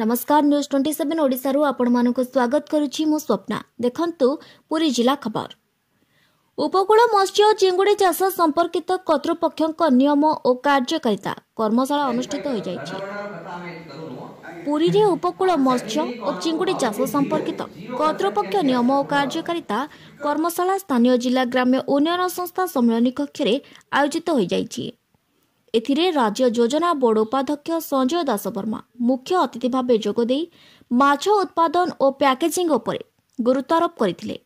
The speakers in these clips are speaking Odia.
ନମସ୍କାର ନ୍ୟୁଜ୍ ଟ୍ୱେଣ୍ଟି ସେଭେନ୍ ଓଡ଼ିଶାରୁ ଆପଣମାନଙ୍କୁ ସ୍ୱାଗତ କରୁଛି ମୁଁ ସ୍ୱପ୍ନା ଦେଖନ୍ତୁ ପୁରୀ ଜିଲ୍ଲା ଖବର ଉପକୂଳ ମତ୍ସ୍ୟ ଚିଙ୍ଗୁଡ଼ି ଚାଷ ସମ୍ପର୍କିତ କର୍ତ୍ତୃପକ୍ଷଙ୍କ ନିୟମ ଓ କାର୍ଯ୍ୟକାରିତା କର୍ମଶାଳା ଅନୁଷ୍ଠିତ ହୋଇଯାଇଛି ପୁରୀରେ ଉପକୂଳ ମତ୍ସ୍ୟ ଓ ଚିଙ୍ଗୁଡ଼ି ଚାଷ ସମ୍ପର୍କିତ କର୍ତ୍ତୃପକ୍ଷ ନିୟମ ଓ କାର୍ଯ୍ୟକାରିତା କର୍ମଶାଳା ସ୍ଥାନୀୟ ଜିଲ୍ଲା ଗ୍ରାମ୍ୟ ଉନ୍ନୟନ ସଂସ୍ଥା ସମ୍ମିଳନୀ କକ୍ଷରେ ଆୟୋଜିତ ହୋଇଯାଇଛି ଏଥିରେ ରାଜ୍ୟ ଯୋଜନା ବୋର୍ଡ ଉପାଧ୍ୟକ୍ଷ ସଞ୍ଜୟ ଦାସବର୍ମା ମୁଖ୍ୟ ଅତିଥି ଭାବେ ଯୋଗଦେଇ ମାଛ ଉତ୍ପାଦନ ଓ ପ୍ୟାକେଜିଂ ଉପରେ ଗୁରୁତ୍ୱାରୋପ କରିଥିଲେ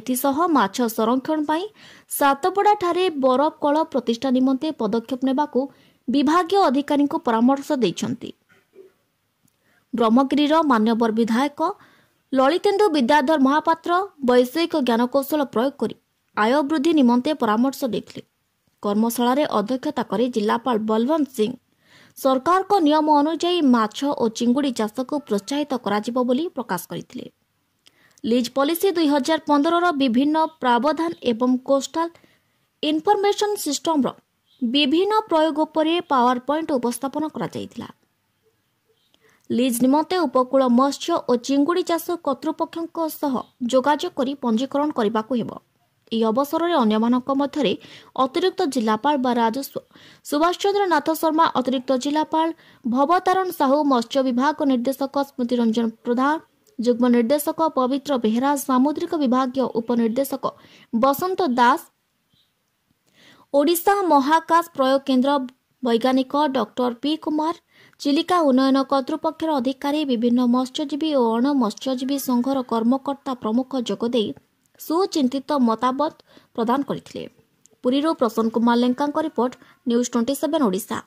ଏଥିସହ ମାଛ ସଂରକ୍ଷଣ ପାଇଁ ସାତପଡ଼ାଠାରେ ବରଫ କଳ ପ୍ରତିଷ୍ଠା ନିମନ୍ତେ ପଦକ୍ଷେପ ନେବାକୁ ବିଭାଗୀୟ ଅଧିକାରୀଙ୍କୁ ପରାମର୍ଶ ଦେଇଛନ୍ତି ବ୍ରହ୍ମଗିରିର ମାନ୍ୟବର ବିଧାୟକ ଲଳିତେନ୍ଦୁ ବିଦ୍ୟାଧର ମହାପାତ୍ର ବୈଷୟିକ ଜ୍ଞାନକୌଶଳ ପ୍ରୟୋଗ କରି ଆୟ ବୃଦ୍ଧି ନିମନ୍ତେ ପରାମର୍ଶ ଦେଇଥିଲେ କର୍ମଶାଳାରେ ଅଧ୍ୟକ୍ଷତା କରି ଜିଲ୍ଲାପାଳ ବଲବନ୍ତ ସିଂ ସରକାରଙ୍କ ନିୟମ ଅନୁଯାୟୀ ମାଛ ଓ ଚିଙ୍ଗୁଡ଼ି ଚାଷକୁ ପ୍ରୋତ୍ସାହିତ କରାଯିବ ବୋଲି ପ୍ରକାଶ କରିଥିଲେ ଲିଜ୍ ପଲିସି ଦୁଇ ହଜାର ପନ୍ଦରର ବିଭିନ୍ନ ପ୍ରାବଧାନ ଏବଂ କୋଷ୍ଟାଲ ଇନ୍ଫର୍ମେସନ୍ ସିଷ୍ଟମର ବିଭିନ୍ନ ପ୍ରୟୋଗ ଉପରେ ପାୱାର ପଏଣ୍ଟ ଉପସ୍ଥାପନ କରାଯାଇଥିଲା ଲିଜ୍ ନିମନ୍ତେ ଉପକୂଳ ମତ୍ସ୍ୟ ଓ ଚିଙ୍ଗୁଡ଼ି ଚାଷ କର୍ତ୍ତୃପକ୍ଷଙ୍କ ସହ ଯୋଗାଯୋଗ କରି ପଞ୍ଜୀକରଣ କରିବାକୁ ହେବ ଏହି ଅବସରରେ ଅନ୍ୟମାନଙ୍କ ମଧ୍ୟରେ ଅତିରିକ୍ତ ଜିଲ୍ଲାପାଳ ବା ରାଜସ୍ୱ ସୁଭାଷ ଚନ୍ଦ୍ର ନାଥ ଶର୍ମା ଅତିରିକ୍ତ ଜିଲ୍ଲାପାଳ ଭବତାରଣ ସାହୁ ମତ୍ସ୍ୟ ବିଭାଗ ନିର୍ଦ୍ଦେଶକ ସ୍ମୃତି ରଞ୍ଜନ ପ୍ରଧାନ ଯୁଗ୍ମ ନିର୍ଦ୍ଦେଶକ ପବିତ୍ର ବେହେରା ସାମୁଦ୍ରିକ ବିଭାଗୀୟ ଉପନିର୍ଦ୍ଦେଶକ ବସନ୍ତ ଦାସ ଓଡ଼ିଶା ମହାକାଶ ପ୍ରୟୋଗ କେନ୍ଦ୍ର ବୈଜ୍ଞାନିକ ଡକ୍ଟର ପି କୁମାର ଚିଲିକା ଉନ୍ନୟନ କର୍ତ୍ତୃପକ୍ଷର ଅଧିକାରୀ ବିଭିନ୍ନ ମତ୍ସ୍ୟଜୀବୀ ଓ ଅଣ ମତ୍ସ୍ୟଜୀବୀ ସଂଘର କର୍ମକର୍ତ୍ତା ପ୍ରମୁଖ ଯୋଗଦେଇ ସୁଚିନ୍ତିତ ମତାମତ ପ୍ରଦାନ କରିଥିଲେ ପୁରୀରୁ ପ୍ରସନ୍ନ କୁମାର ଲେଙ୍କାଙ୍କ report news twenty seven Odisha